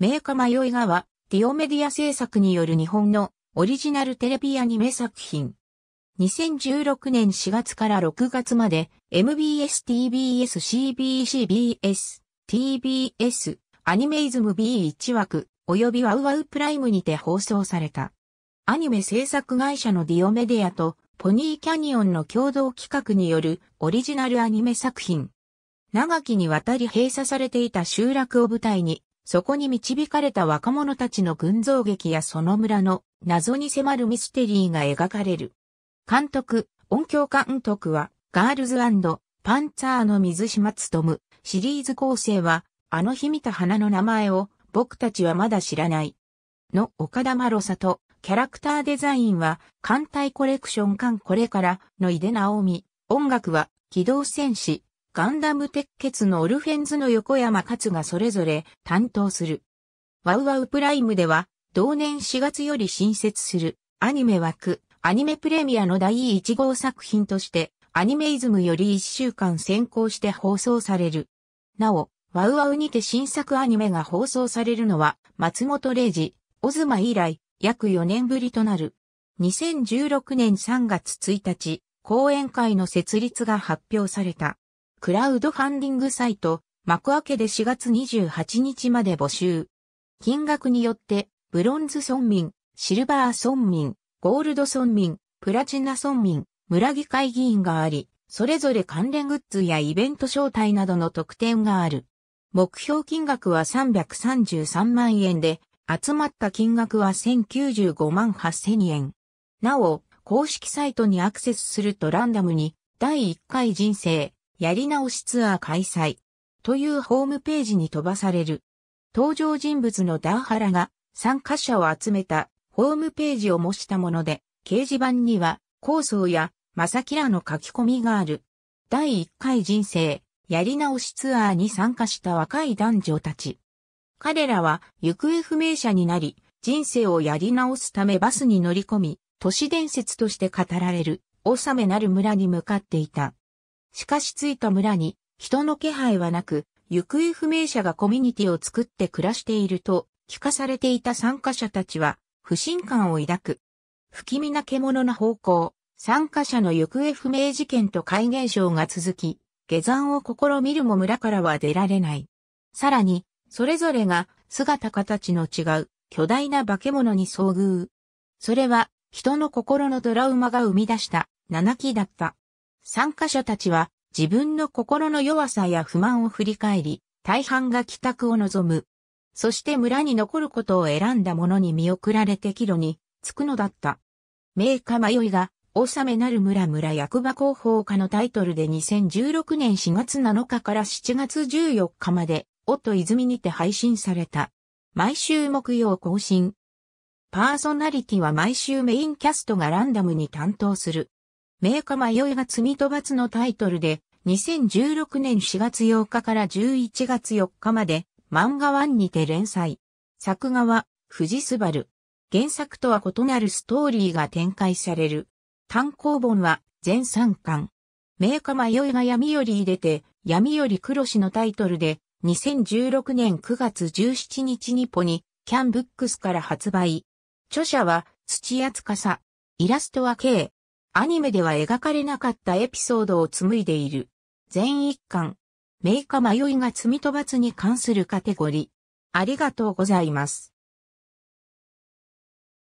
メーカ迷い川、ディオメディア制作による日本のオリジナルテレビアニメ作品。2016年4月から6月まで MBS TBS CBC BS TBS アニメイズム B1 枠及びワウワウプライムにて放送された。アニメ制作会社のディオメディアとポニーキャニオンの共同企画によるオリジナルアニメ作品。長きにわたり閉鎖されていた集落を舞台にそこに導かれた若者たちの群像劇やその村の謎に迫るミステリーが描かれる。監督、音響監督は、ガールズパンツァーの水島つとむ。シリーズ構成は、あの日見た花の名前を、僕たちはまだ知らない。の岡田さと、キャラクターデザインは、艦隊コレクション艦これからの井出直美、音楽は、機動戦士、ガンダム鉄血のオルフェンズの横山勝がそれぞれ担当する。ワウワウプライムでは、同年4月より新設するアニメ枠、アニメプレミアの第1号作品として、アニメイズムより1週間先行して放送される。なお、ワウワウにて新作アニメが放送されるのは、松本零士、オズマ以来、約4年ぶりとなる。2016年3月1日、講演会の設立が発表された。クラウドファンディングサイト、幕開けで4月28日まで募集。金額によって、ブロンズ村民、シルバー村民、ゴールド村民、プラチナ村民、村議会議員があり、それぞれ関連グッズやイベント招待などの特典がある。目標金額は333万円で、集まった金額は1095万8000円。なお、公式サイトにアクセスするとランダムに、第1回人生、やり直しツアー開催というホームページに飛ばされる。登場人物のダーハラが参加者を集めたホームページを模したもので、掲示板には、構想や、まさきらの書き込みがある。第1回人生、やり直しツアーに参加した若い男女たち。彼らは、行方不明者になり、人生をやり直すためバスに乗り込み、都市伝説として語られる、納めなる村に向かっていた。しかし着いた村に人の気配はなく、行方不明者がコミュニティを作って暮らしていると、聞かされていた参加者たちは、不信感を抱く。不気味な獣の方向、参加者の行方不明事件と怪現象が続き、下山を試みるも村からは出られない。さらに、それぞれが姿形の違う巨大な化け物に遭遇。それは人の心のドラウマが生み出した七木だった。参加者たちは自分の心の弱さや不満を振り返り、大半が帰宅を望む。そして村に残ることを選んだ者に見送られて帰路に着くのだった。名家迷いが、納めなる村村役場広報課のタイトルで2016年4月7日から7月14日まで、と泉にて配信された。毎週木曜更新。パーソナリティは毎週メインキャストがランダムに担当する。名家迷いが罪と罰のタイトルで、2016年4月8日から11月4日まで、漫画1にて連載。作画は、藤スバル。原作とは異なるストーリーが展開される。単行本は、全3巻。名家迷いが闇より出て、闇より黒しのタイトルで、2016年9月17日にポニ、キャンブックスから発売。著者は、土屋司。イラストは K、アニメでは描かれなかったエピソードを紡いでいる。全一巻。イカ迷いが罪と罰に関するカテゴリー。ありがとうございます。